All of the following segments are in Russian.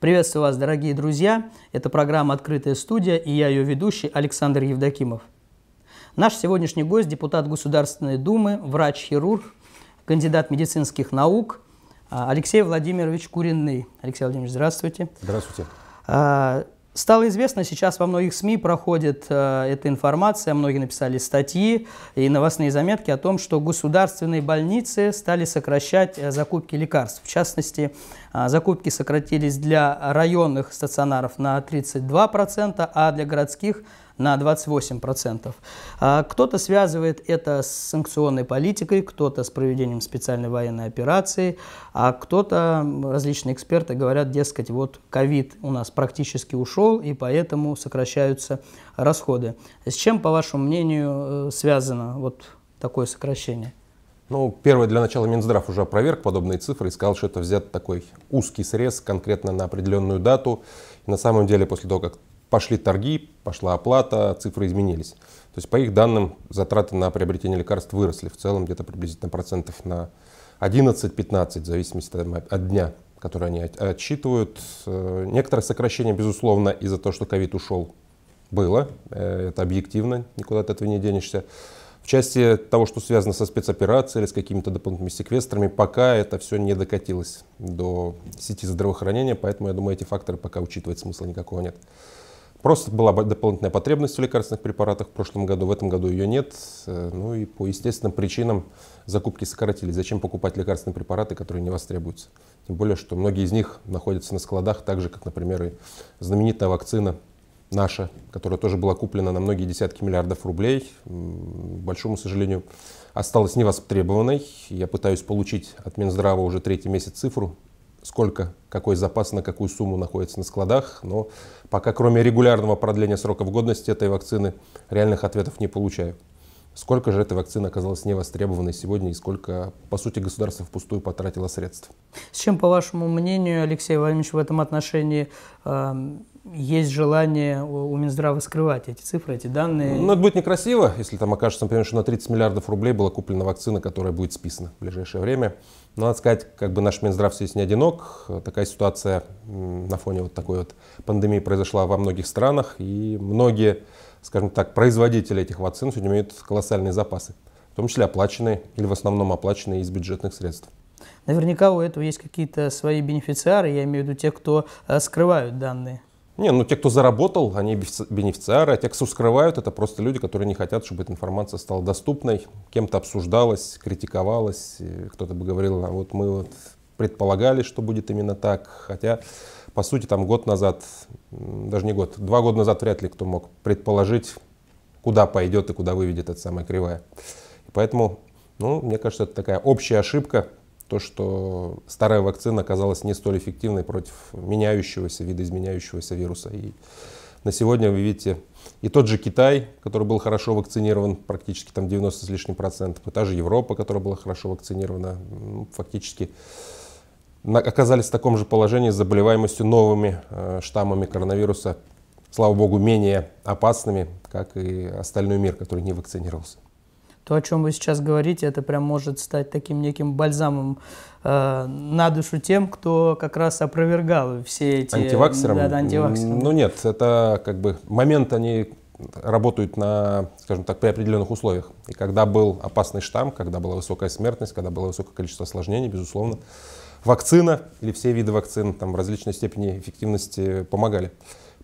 Приветствую вас, дорогие друзья! Это программа «Открытая студия» и я ее ведущий Александр Евдокимов. Наш сегодняшний гость – депутат Государственной Думы, врач-хирург, кандидат медицинских наук Алексей Владимирович Куриный. Алексей Владимирович, здравствуйте. Здравствуйте. А, Стало известно, сейчас во многих СМИ проходит э, эта информация, многие написали статьи и новостные заметки о том, что государственные больницы стали сокращать э, закупки лекарств. В частности, э, закупки сократились для районных стационаров на 32%, а для городских на 28%. А кто-то связывает это с санкционной политикой, кто-то с проведением специальной военной операции, а кто-то, различные эксперты говорят, дескать, вот ковид у нас практически ушел, и поэтому сокращаются расходы. С чем, по вашему мнению, э, связано вот такое сокращение? Ну, первое, для начала Минздрав уже опроверг подобные цифры и сказал, что это взят такой узкий срез конкретно на определенную дату. на самом деле, после того, как пошли торги, пошла оплата, цифры изменились. То есть, по их данным, затраты на приобретение лекарств выросли в целом где-то приблизительно процентов на 11-15, в зависимости от дня, который они отсчитывают. Э, некоторое сокращение, безусловно, из-за того, что ковид ушел, было. Э, это объективно, никуда от этого не денешься. В части того, что связано со спецоперацией или с какими-то дополнительными секвестрами, пока это все не докатилось до сети здравоохранения, поэтому, я думаю, эти факторы пока учитывать смысла никакого нет. Просто была дополнительная потребность в лекарственных препаратах в прошлом году, в этом году ее нет. Э, ну и по естественным причинам закупки сократились. Зачем покупать лекарственные препараты, которые не востребуются? Тем более, что многие из них находятся на складах, так же, как, например, и знаменитая вакцина наша, которая тоже была куплена на многие десятки миллиардов рублей. К большому сожалению, осталась невостребованной. Я пытаюсь получить от Минздрава уже третий месяц цифру сколько, какой запас, на какую сумму находится на складах, но пока кроме регулярного продления сроков годности этой вакцины реальных ответов не получаю. Сколько же этой вакцины оказалось невостребованной сегодня и сколько, по сути, государство впустую потратило средств? С чем, по вашему мнению, Алексей Владимирович в этом отношении э, есть желание у Минздрава скрывать эти цифры, эти данные. Ну это будет некрасиво, если там окажется, например, что на 30 миллиардов рублей была куплена вакцина, которая будет списана в ближайшее время. Но надо сказать, как бы наш Минздрав здесь не одинок. Такая ситуация на фоне вот такой вот пандемии произошла во многих странах, и многие, скажем так, производители этих вакцин сегодня имеют колоссальные запасы, в том числе оплаченные или в основном оплаченные из бюджетных средств. Наверняка у этого есть какие-то свои бенефициары, я имею в виду те, кто э, скрывают данные. Не, ну те, кто заработал, они бенефициары, а те, кто скрывают, это просто люди, которые не хотят, чтобы эта информация стала доступной, кем-то обсуждалась, критиковалась, кто-то бы говорил, а вот мы вот предполагали, что будет именно так, хотя, по сути, там год назад, даже не год, два года назад вряд ли кто мог предположить, куда пойдет и куда выведет эта самая кривая. И поэтому, ну, мне кажется, это такая общая ошибка, то, что старая вакцина оказалась не столь эффективной против меняющегося, видоизменяющегося вируса. И на сегодня вы видите и тот же Китай, который был хорошо вакцинирован, практически там 90 с лишним процентов, и та же Европа, которая была хорошо вакцинирована, фактически оказались в таком же положении с заболеваемостью новыми э, штаммами коронавируса, слава богу, менее опасными, как и остальной мир, который не вакцинировался то, о чем вы сейчас говорите, это прям может стать таким неким бальзамом э, на душу тем, кто как раз опровергал все эти... Антиваксерам? Да, да, антиваксерам. Ну нет, это как бы момент они работают на, скажем так, при определенных условиях. И когда был опасный штамм, когда была высокая смертность, когда было высокое количество осложнений, безусловно, вакцина или все виды вакцин там, в различной степени эффективности помогали.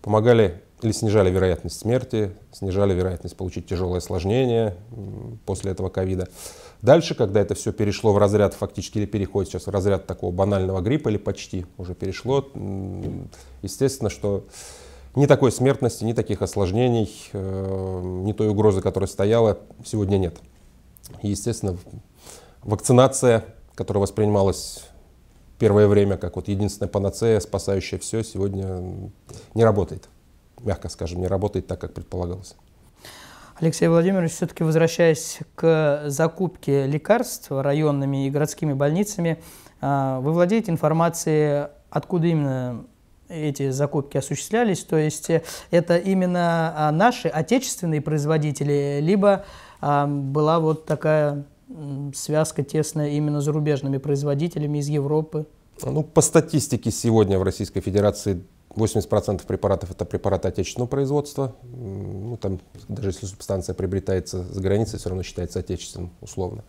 Помогали или снижали вероятность смерти, снижали вероятность получить тяжелое осложнение после этого ковида. Дальше, когда это все перешло в разряд, фактически или переходит сейчас в разряд такого банального гриппа, или почти уже перешло, естественно, что ни такой смертности, ни таких осложнений, э, ни той угрозы, которая стояла, сегодня нет. И, естественно, вакцинация, которая воспринималась первое время как вот единственная панацея, спасающая все, сегодня не работает мягко скажем, не работает так, как предполагалось. Алексей Владимирович, все-таки возвращаясь к закупке лекарств районными и городскими больницами, а, вы владеете информацией, откуда именно эти закупки осуществлялись? То есть это именно а, наши отечественные производители, либо а, была вот такая связка тесная именно с зарубежными производителями из Европы? Ну, по статистике сегодня в Российской Федерации 80% препаратов это препараты отечественного производства. Ну, там, даже если субстанция приобретается с границы, все равно считается отечественным, условно.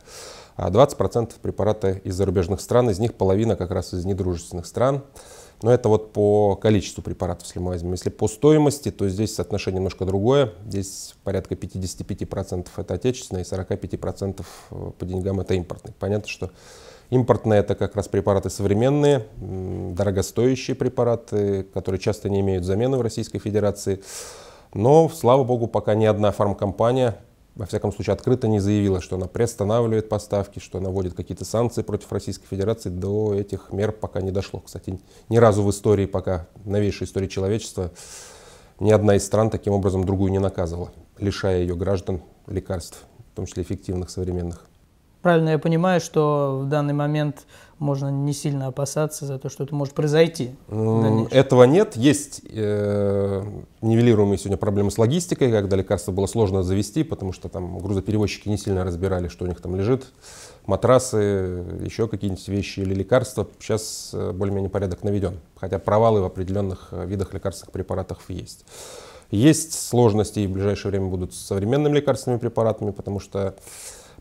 А 20% препараты из зарубежных стран, из них половина как раз из недружественных стран. Но это вот по количеству препаратов, если мы возьмем. Если по стоимости, то здесь соотношение немножко другое. Здесь порядка 55% это отечественное и 45% э, по деньгам это импортный. Понятно, что импортные это как раз препараты современные, дорогостоящие препараты, которые часто не имеют замены в Российской Федерации. Но, слава богу, пока ни одна фармкомпания во всяком случае, открыто не заявила, что она приостанавливает поставки, что она вводит какие-то санкции против Российской Федерации. До этих мер пока не дошло. Кстати, ни разу в истории, пока новейшей истории человечества, ни одна из стран таким образом другую не наказывала, лишая ее граждан лекарств, в том числе эффективных, современных. Правильно я понимаю, что в данный момент можно не сильно опасаться за то, что это может произойти? Этого нет. Есть э, нивелируемые сегодня проблемы с логистикой, когда лекарства было сложно завести, потому что там грузоперевозчики не сильно разбирали, что у них там лежит, матрасы, еще какие-нибудь вещи или лекарства. Сейчас э, более-менее порядок наведен, хотя провалы в определенных э, видах лекарственных препаратов есть. Есть сложности и в ближайшее время будут с современными лекарственными препаратами, потому что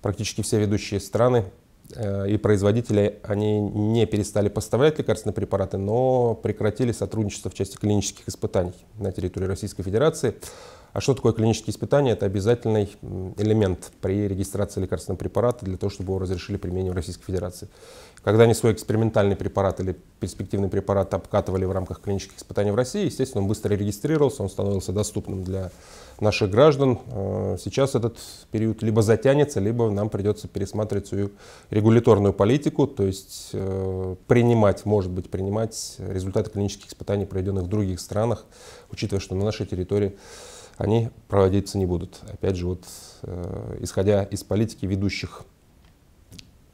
практически все ведущие страны э, и производители, они не перестали поставлять лекарственные препараты, но прекратили сотрудничество в части клинических испытаний на территории Российской Федерации. А что такое клинические испытания? Это обязательный элемент при регистрации лекарственного препарата для того, чтобы его разрешили применение в Российской Федерации. Когда они свой экспериментальный препарат или перспективный препарат обкатывали в рамках клинических испытаний в России, естественно, он быстро регистрировался, он становился доступным для наших граждан. Э, сейчас этот период либо затянется, либо нам придется пересматривать свою регуляторную политику, то есть э, принимать, может быть, принимать результаты клинических испытаний, проведенных в других странах, учитывая, что на нашей территории они проводиться не будут. Опять же, вот э, исходя из политики ведущих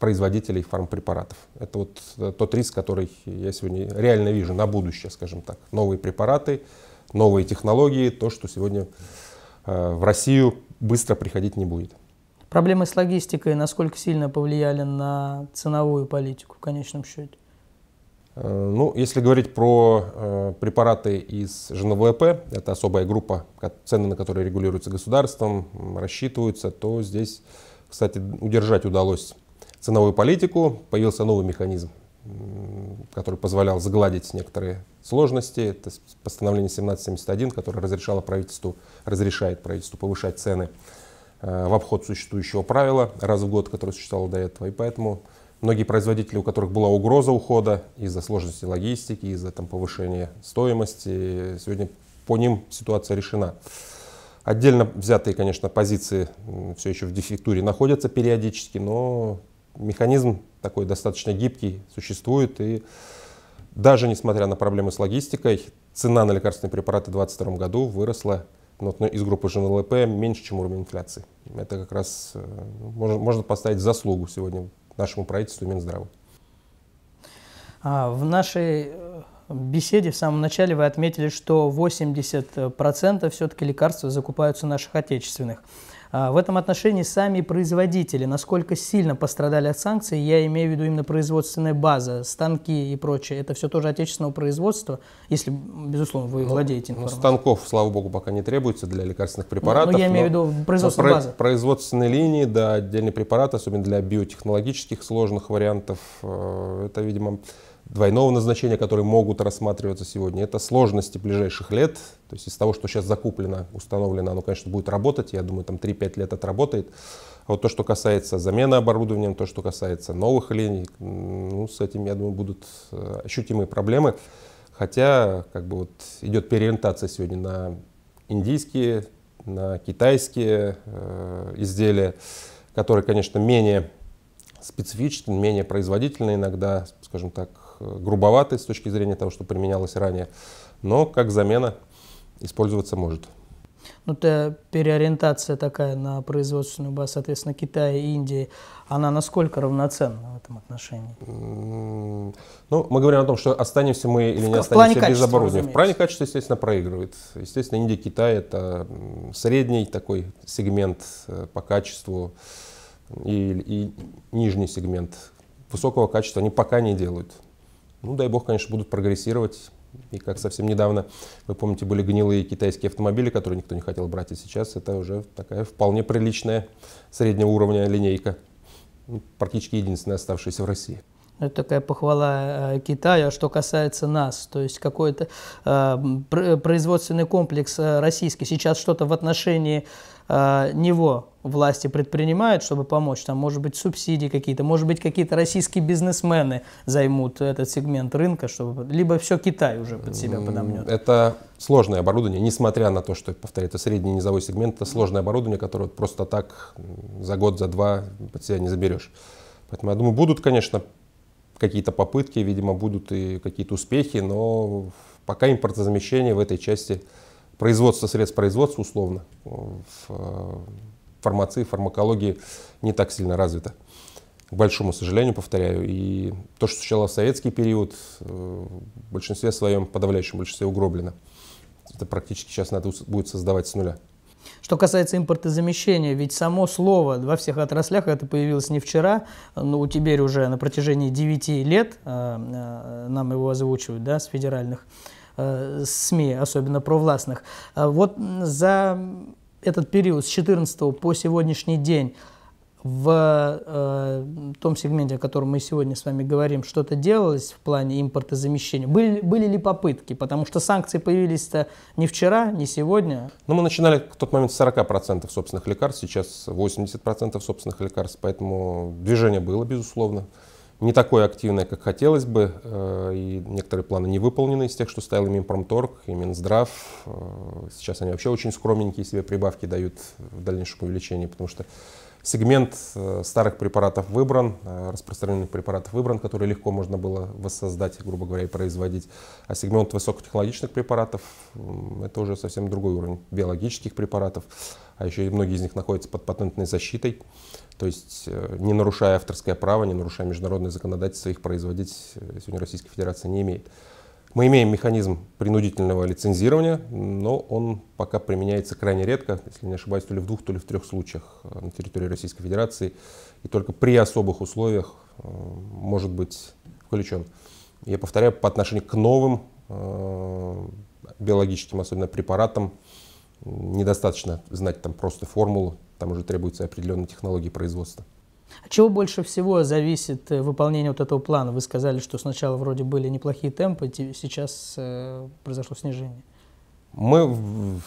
производителей фармпрепаратов. Это вот э, тот риск, который я сегодня реально вижу на будущее, скажем так. Новые препараты, новые технологии, то, что сегодня э, в Россию быстро приходить не будет. Проблемы с логистикой насколько сильно повлияли на ценовую политику в конечном счете? Э, ну, если говорить про э, препараты из ЖНВП, это особая группа, цены на которые регулируются государством, рассчитываются, то здесь, кстати, удержать удалось ценовую политику, появился новый механизм, который позволял сгладить некоторые сложности. Это постановление 1771, которое разрешало правительству, разрешает правительству повышать цены э, в обход существующего правила раз в год, которое существовало до этого. И поэтому многие производители, у которых была угроза ухода из-за сложности логистики, из-за там, повышения стоимости, сегодня по ним ситуация решена. Отдельно взятые, конечно, позиции все еще в дефектуре находятся периодически, но механизм такой достаточно гибкий существует, и даже несмотря на проблемы с логистикой, цена на лекарственные препараты в 2022 году выросла из группы ЖНЛП меньше, чем уровень инфляции. Это как раз э, ну, можно, можно поставить заслугу сегодня нашему правительству и Минздраву. А, в нашей э, беседе в самом начале вы отметили, что 80% все-таки лекарства закупаются наших отечественных. А, в этом отношении сами производители, насколько сильно пострадали от санкций, я имею в виду именно производственная база, станки и прочее, это все тоже отечественного производства, если, безусловно, вы ну, владеете ну, информацией. Ну, станков, слава богу, пока не требуется для лекарственных препаратов. Ну, ну я имею в виду ну, производственная про- база. Производственные линии, да, отдельные препараты, особенно для биотехнологических сложных вариантов, э, это, видимо, двойного назначения, которые могут рассматриваться сегодня, это сложности ближайших лет. То есть из того, что сейчас закуплено, установлено, оно, конечно, будет работать. Я думаю, там 3-5 лет отработает. А вот то, что касается замены оборудования, то, что касается новых линий, ну, с этим, я думаю, будут э, ощутимые проблемы. Хотя как бы вот идет переориентация сегодня на индийские, на китайские э, изделия, которые, конечно, менее специфичны, менее производительны иногда, скажем так, грубоватый с точки зрения того, что применялось ранее, но как замена использоваться может. Ну, это переориентация такая на производственную базу, соответственно, Китая и Индии, она насколько равноценна в этом отношении? Ну, мы говорим о том, что останемся мы или в, не останемся без оборудования. В плане качества, естественно, проигрывает. Естественно, Индия, Китай – это средний такой сегмент э, по качеству и, и нижний сегмент. Высокого качества они пока не делают ну, дай бог, конечно, будут прогрессировать. И как совсем недавно, вы помните, были гнилые китайские автомобили, которые никто не хотел брать, и сейчас это уже такая вполне приличная среднего уровня линейка, ну, практически единственная оставшаяся в России. Это такая похвала э, Китая. А что касается нас, то есть какой-то э, производственный комплекс э, российский сейчас что-то в отношении Э, него власти предпринимают, чтобы помочь. Там, может быть, субсидии какие-то, может быть, какие-то российские бизнесмены займут этот сегмент рынка, чтобы либо все Китай уже под себя подомнет. Это сложное оборудование, несмотря на то, что, повторяю, это средний низовой сегмент, это сложное оборудование, которое просто так за год, за два под себя не заберешь. Поэтому, я думаю, будут, конечно, какие-то попытки, видимо, будут и какие-то успехи, но пока импортозамещение в этой части – производства средств производства условно э, в э, фармации, фармакологии не так сильно развито. К большому сожалению, повторяю. И то, что сначала в советский период, э, в большинстве своем, подавляющем большинстве угроблено. Это практически сейчас надо будет создавать с нуля. Что касается импортозамещения, ведь само слово во всех отраслях это появилось не вчера, но теперь уже на протяжении 9 лет нам его озвучивают да, с федеральных Э, СМИ, особенно провластных. Э, вот за этот период с 14 по сегодняшний день в э, том сегменте, о котором мы сегодня с вами говорим, что-то делалось в плане импортозамещения? Были, были ли попытки? Потому что санкции появились-то не вчера, не сегодня. Ну, мы начинали в тот момент с 40% собственных лекарств, сейчас 80% собственных лекарств, поэтому движение было, безусловно не такой активной, как хотелось бы, э, и некоторые планы не выполнены из тех, что ставил Минпромторг и Минздрав. Э, сейчас они вообще очень скромненькие себе прибавки дают в дальнейшем увеличении, потому что сегмент э, старых препаратов выбран, распространенных препаратов выбран, которые легко можно было воссоздать, грубо говоря, и производить. А сегмент высокотехнологичных препаратов — это уже совсем другой уровень биологических препаратов, а еще и многие из них находятся под патентной защитой. То есть э, не нарушая авторское право, не нарушая международное законодательство, их производить э, сегодня Российская Федерация не имеет. Мы имеем механизм принудительного лицензирования, но он пока применяется крайне редко, если не ошибаюсь, то ли в двух, то ли в трех случаях э, на территории Российской Федерации. И только при особых условиях может быть включен. Я повторяю, по отношению к новым биологическим, особенно препаратам, недостаточно знать там просто формулу, там уже требуются определенные технологии производства. От чего больше всего зависит э, выполнение вот этого плана? Вы сказали, что сначала вроде были неплохие темпы, сейчас э, произошло снижение. Мы в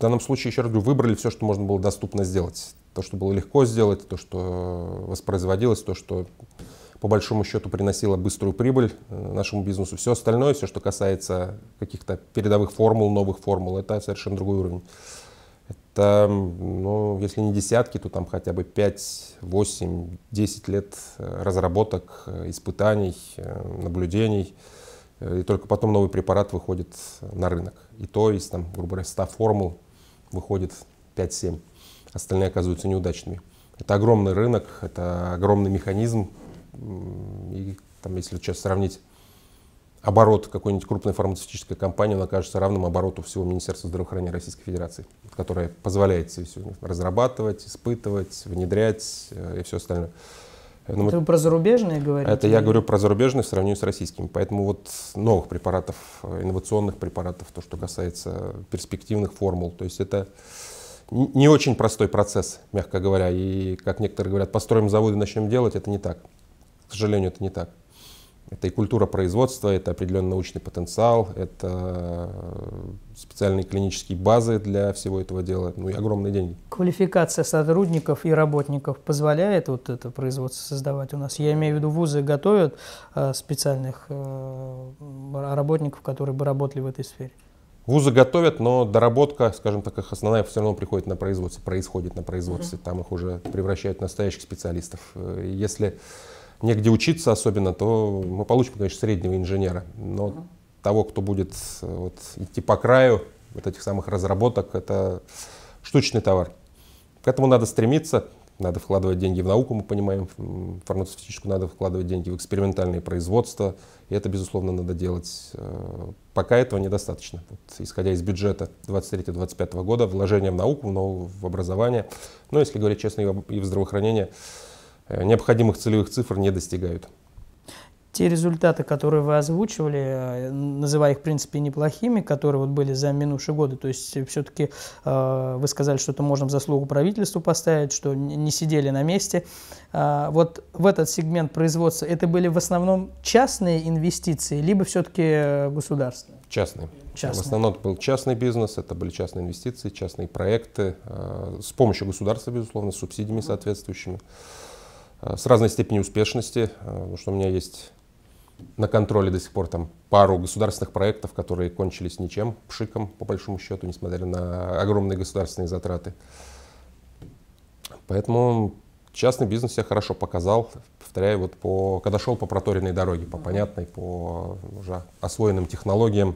данном случае, еще раз говорю, выбрали все, что можно было доступно сделать. То, что было легко сделать, то, что воспроизводилось, то, что по большому счету приносило быструю прибыль э, нашему бизнесу. Все остальное, все, что касается каких-то передовых формул, новых формул, это совершенно другой уровень это, ну, если не десятки, то там хотя бы 5, 8, 10 лет э, разработок, э, испытаний, э, наблюдений. И только потом новый препарат выходит на рынок. И то есть там, грубо говоря, 100 формул выходит 5-7. Остальные оказываются неудачными. Это огромный рынок, это огромный механизм. И там, если сейчас сравнить оборот какой-нибудь крупной фармацевтической компании, он окажется равным обороту всего Министерства здравоохранения Российской Федерации, которое позволяет все разрабатывать, испытывать, внедрять э, и все остальное. Э, ну, это Ты мы... про зарубежные говорите? Это я говорю про зарубежные в сравнении с российскими. Поэтому вот новых препаратов, э, инновационных препаратов, то, что касается перспективных формул, то есть это не очень простой процесс, мягко говоря. И, как некоторые говорят, построим заводы начнем делать, это не так. К сожалению, это не так. Это и культура производства, это определенный научный потенциал, это э, специальные клинические базы для всего этого дела, ну и огромные деньги. Квалификация сотрудников и работников позволяет вот это производство создавать у нас? Я имею в виду, вузы готовят э, специальных э, работников, которые бы работали в этой сфере? Вузы готовят, но доработка, скажем так, их основная все равно приходит на производство, происходит на производстве. Там их уже превращают в настоящих специалистов. Если негде учиться особенно, то мы получим, конечно, среднего инженера. Но угу. того, кто будет э, вот, идти по краю вот этих самых разработок, это штучный товар. К этому надо стремиться, надо вкладывать деньги в науку, мы понимаем, в фармацевтическую надо вкладывать деньги в экспериментальные производства, и это, безусловно, надо делать. Э, пока этого недостаточно. Вот, исходя из бюджета 23-25 года, вложения в науку, в образование, но, если говорить честно, и в здравоохранение, Э, необходимых целевых цифр не достигают. Те результаты, которые вы озвучивали, э, называя их, в принципе, неплохими, которые вот были за минувшие годы, то есть все-таки э, вы сказали, что это можно в заслугу правительству поставить, что не сидели на месте. Э, вот в этот сегмент производства это были в основном частные инвестиции, либо все-таки э, государственные? Частные. частные. В основном это был частный бизнес, это были частные инвестиции, частные проекты э, с помощью государства, безусловно, с субсидиями соответствующими. Mm Э, с разной степенью успешности, э, потому что у меня есть на контроле до сих пор там пару государственных проектов, которые кончились ничем, пшиком, по большому счету, несмотря на огромные государственные затраты. Поэтому частный бизнес я хорошо показал, повторяю, вот по, когда шел по проторенной дороге, по понятной, по уже освоенным технологиям,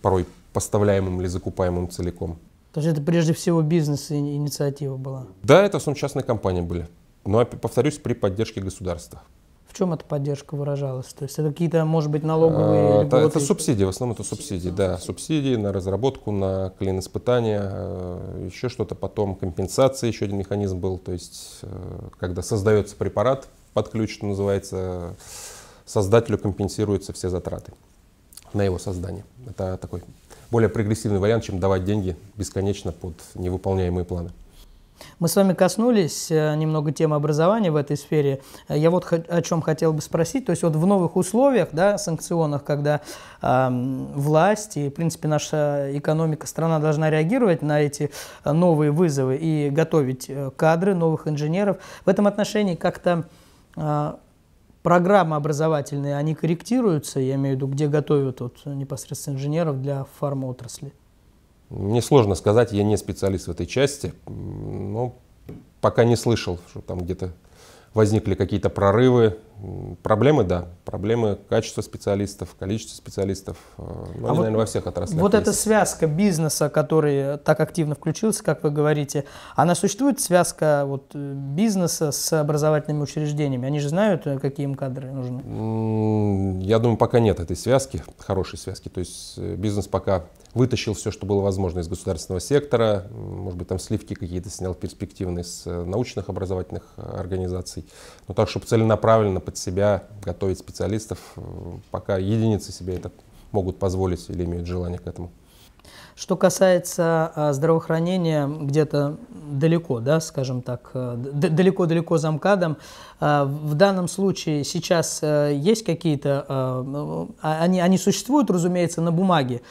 порой поставляемым или закупаемым целиком. То есть это прежде всего бизнес и инициатива была? Да, это в основном частные компании были. Но, повторюсь, при поддержке государства. В чем эта поддержка выражалась? То есть это какие-то, может быть, налоговые а, льготы? Это субсидии, в основном это субсидии, да. Субсидии на разработку, на клин испытания, э, еще что-то потом, компенсации, еще один механизм был. То есть, э, когда создается препарат под ключ, что называется, создателю компенсируются все затраты на его создание. Это такой более прогрессивный вариант, чем давать деньги бесконечно под невыполняемые планы. Мы с вами коснулись э, немного темы образования в этой сфере. Э, я вот о чем хотел бы спросить. То есть вот в новых условиях, да, санкционных, когда э, власть и, в принципе, наша экономика, страна должна реагировать на эти э, новые вызовы и готовить кадры новых инженеров. В этом отношении как-то э, программы образовательные, они корректируются, я имею в виду, где готовят вот, непосредственно инженеров для фармоотрасли? Мне сложно сказать, я не специалист в этой части, но пока не слышал, что там где-то возникли какие-то прорывы, Проблемы, да. Проблемы качества специалистов, количества специалистов. Э, ну, а они, вот, наверное, во всех отраслях. Вот есть. эта связка бизнеса, который так активно включился, как вы говорите, она существует, связка вот, э, бизнеса с образовательными учреждениями? Они же знают, э, какие им кадры нужны? Я думаю, пока нет этой связки, хорошей связки. То есть бизнес пока вытащил все, что было возможно из государственного сектора, может быть, там сливки какие-то снял перспективные с научных образовательных организаций, но так, чтобы целенаправленно под себя готовить специалистов, э, пока единицы себе это могут позволить или имеют желание к этому. Что касается а, здравоохранения где-то далеко, да, скажем так, э, далеко-далеко за МКАДом, а, в данном случае сейчас э, есть какие-то, а, они, они существуют, разумеется, на бумаге,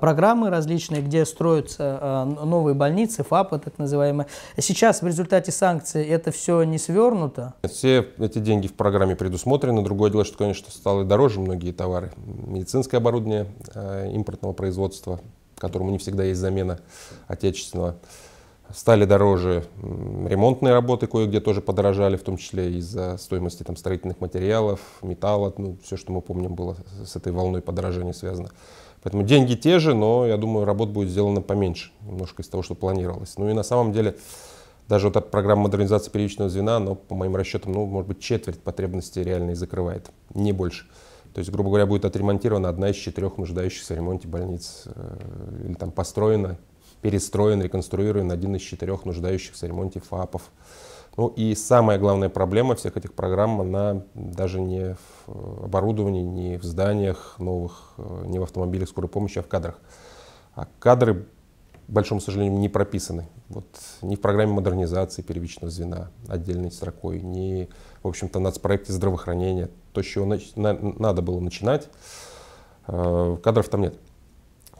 программы различные, где строятся новые больницы, ФАПы так называемые. Сейчас в результате санкций это все не свернуто? Все эти деньги в программе предусмотрены. Другое дело, что, конечно, стало дороже многие товары. Медицинское оборудование э, импортного производства – которому не всегда есть замена отечественного. Стали дороже ремонтные работы, кое-где тоже подорожали, в том числе из-за стоимости там, строительных материалов, металла, ну, все, что мы помним, было с этой волной подорожания связано. Поэтому деньги те же, но, я думаю, работ будет сделано поменьше, немножко из того, что планировалось. Ну и на самом деле, даже вот эта программа модернизации первичного звена, но по моим расчетам, ну, может быть, четверть потребностей реальной закрывает, не больше. То есть, грубо говоря, будет отремонтирована одна из четырех нуждающихся в ремонте больниц. Э, или там построена, перестроена, реконструирована один из четырех нуждающихся в ремонте ФАПов. Ну и самая главная проблема всех этих программ, она даже не в э, оборудовании, не в зданиях новых, э, не в автомобилях скорой помощи, а в кадрах. А кадры большому сожалению, не прописаны. Вот ни в программе модернизации первичного звена отдельной строкой, ни, в общем-то, нацпроекте здравоохранения. То, с чего на, надо было начинать, э, кадров там нет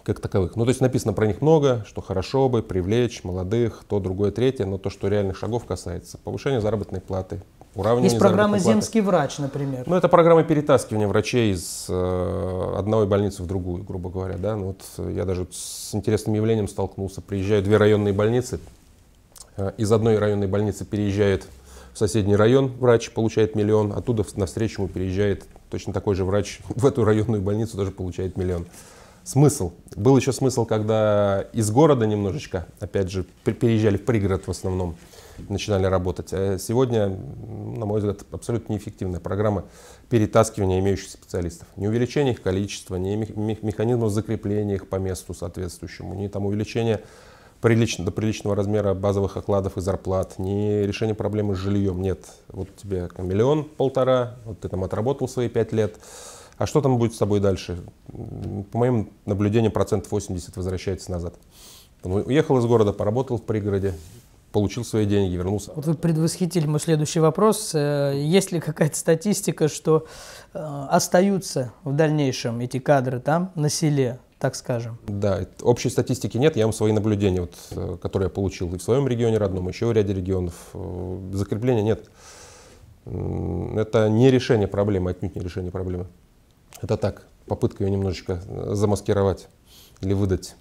как таковых. Ну, то есть написано про них много, что хорошо бы привлечь молодых, то, другое, третье, но то, что реальных шагов касается повышения заработной платы, Уравнивание Есть программа «Земский врач», например. Ну, это программа перетаскивания врачей из э, одной больницы в другую, грубо говоря. Да? Ну, вот э, я даже с интересным явлением столкнулся. Приезжают две районные больницы. Э, из одной районной больницы переезжает в соседний район врач, получает миллион. Оттуда навстречу ему переезжает точно такой же врач в эту районную больницу, тоже получает миллион. Смысл. Был еще смысл, когда из города немножечко, опять же, переезжали в пригород в основном начинали работать. Э, сегодня, на мой взгляд, абсолютно неэффективная программа перетаскивания имеющихся специалистов. Не увеличение их количества, не механизмов закрепления их по месту соответствующему, не там увеличение прилично, до приличного размера базовых окладов и зарплат, не решение проблемы с жильем. Нет, вот тебе миллион, полтора, вот ты там отработал свои пять лет, а что там будет с тобой дальше? По моим наблюдениям, процентов 80 возвращается назад. уехал из города, поработал в пригороде, получил свои деньги, вернулся. Вот вы предвосхитили мой следующий вопрос. Э, есть ли какая-то статистика, что э, остаются в дальнейшем эти кадры там, на селе, так скажем? Да, общей статистики нет, я вам свои наблюдения, вот, э, которые я получил и в своем регионе родном, еще в ряде регионов. Закрепления нет. Это не решение проблемы, отнюдь не решение проблемы. Это так, попытка ее немножечко замаскировать или выдать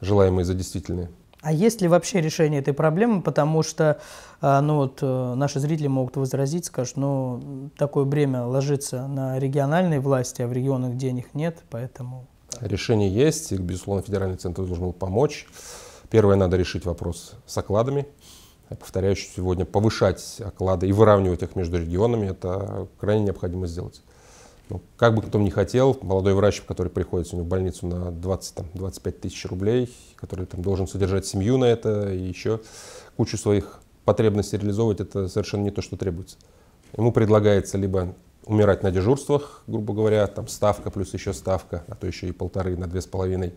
желаемые за действительные. А есть ли вообще решение этой проблемы? Потому что а, ну вот, э, наши зрители могут возразить, скажут, ну, такое бремя ложится на региональные власти, а в регионах денег нет, поэтому... Решение есть, и, безусловно, федеральный центр должен был помочь. Первое, надо решить вопрос с окладами. Я повторяю, сегодня повышать оклады и выравнивать их между регионами – это крайне необходимо сделать. Ну, как бы кто ни хотел, молодой врач, который приходит сегодня в больницу на 20-25 тысяч рублей, который там должен содержать семью на это и еще кучу своих потребностей реализовывать, это совершенно не то, что требуется. Ему предлагается либо умирать на дежурствах, грубо говоря, там ставка плюс еще ставка, а то еще и полторы на две с половиной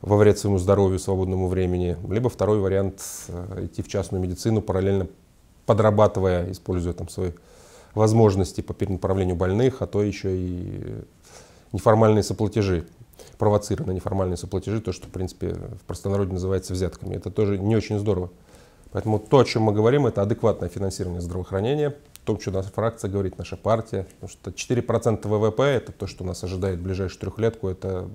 во вред своему здоровью, свободному времени. Либо второй вариант э, – идти в частную медицину, параллельно подрабатывая, используя там свой возможности по перенаправлению больных, а то еще и неформальные соплатежи, провоцированные неформальные соплатежи, то, что, в принципе, в простонародье называется взятками. Это тоже не очень здорово. Поэтому то, о чем мы говорим, это адекватное финансирование здравоохранения, том, что наша фракция говорит, наша партия. Потому что 4% ВВП – это то, что нас ожидает в ближайшую трехлетку. Это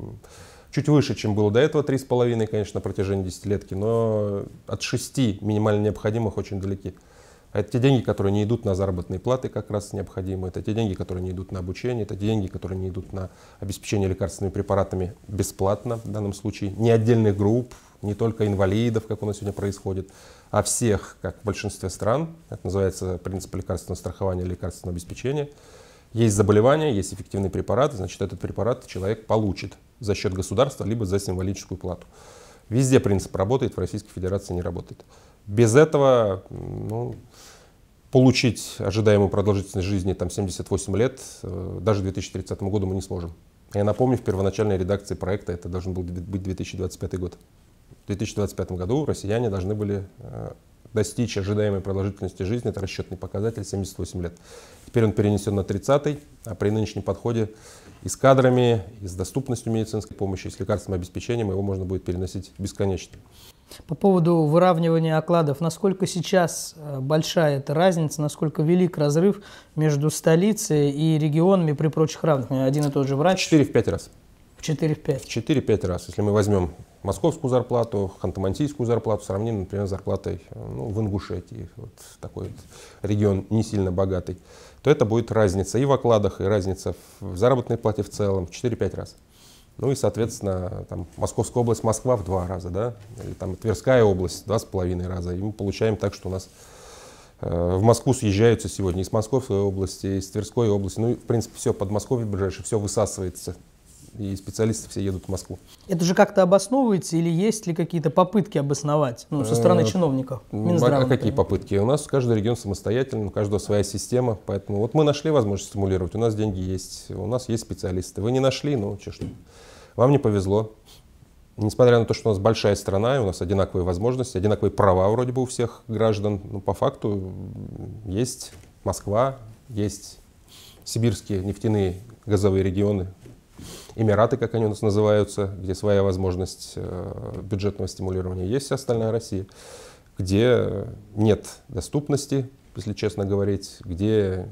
чуть выше, чем было до этого, 3,5, конечно, на протяжении десятилетки, но от 6 минимально необходимых очень далеки. А это те деньги, которые не идут на заработные платы как раз необходимые. это те деньги, которые не идут на обучение, это те деньги, которые не идут на обеспечение лекарственными препаратами бесплатно в данном случае, не отдельных групп, не только инвалидов, как у нас сегодня происходит, а всех, как в большинстве стран, это называется принцип лекарственного страхования, лекарственного обеспечения. Есть заболевание, есть эффективный препарат, значит, этот препарат человек получит за счет государства, либо за символическую плату. Везде принцип работает, в Российской Федерации не работает. Без этого ну, получить ожидаемую продолжительность жизни там, 78 лет э, даже к 2030 году мы не сможем. Я напомню, в первоначальной редакции проекта это должен был быть 2025 год. В 2025 году россияне должны были э, достичь ожидаемой продолжительности жизни, это расчетный показатель 78 лет. Теперь он перенесен на 30-й, а при нынешнем подходе и с кадрами, и с доступностью медицинской помощи, и с лекарственным обеспечением его можно будет переносить бесконечно. По поводу выравнивания окладов, насколько сейчас э, большая эта разница, насколько велик разрыв между столицей и регионами при прочих равных? Один и тот же врач? Четыре в пять раз. В четыре в пять. Четыре в пять раз. Если мы возьмем московскую зарплату, ханты-мансийскую зарплату, сравним, например, с зарплатой ну, в Ингушетии, вот такой вот регион не сильно богатый, то это будет разница и в окладах, и разница в заработной плате в целом 4-5 раз. Ну и, соответственно, там, Московская область, Москва в два раза, да, или там Тверская область два с половиной раза. И мы получаем так, что у нас э, в Москву съезжаются сегодня из Московской области, из Тверской области. Ну, и, в принципе, все Подмосковье ближайшее, все высасывается и специалисты все едут в Москву. Это же как-то обосновывается или есть ли какие-то попытки обосновать ну, со стороны э, чиновников? Ну, а Минздрава, а какие попытки? У нас каждый регион самостоятельный, у каждого своя система, поэтому вот мы нашли возможность стимулировать, у нас деньги есть, у нас есть специалисты. Вы не нашли, ну че что, вам не повезло. Несмотря на то, что у нас большая страна, и у нас одинаковые возможности, одинаковые права вроде бы у всех граждан, но по факту есть Москва, есть сибирские нефтяные газовые регионы, Эмираты, как они у нас называются, где своя возможность э, бюджетного стимулирования есть, остальная Россия, где нет доступности, если честно говорить, где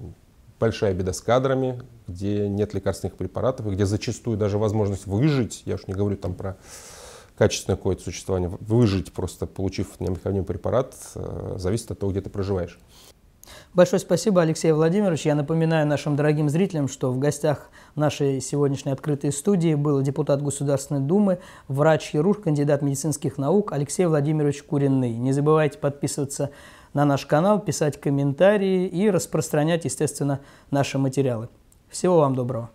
большая беда с кадрами, где нет лекарственных препаратов, и где зачастую даже возможность выжить, я уж не говорю там про качественное какое-то существование, выжить просто, получив необходимый препарат, э, зависит от того, где ты проживаешь. Большое спасибо, Алексей Владимирович. Я напоминаю нашим дорогим зрителям, что в гостях нашей сегодняшней открытой студии был депутат Государственной Думы, врач-хирург, кандидат медицинских наук Алексей Владимирович Куриный. Не забывайте подписываться на наш канал, писать комментарии и распространять, естественно, наши материалы. Всего вам доброго!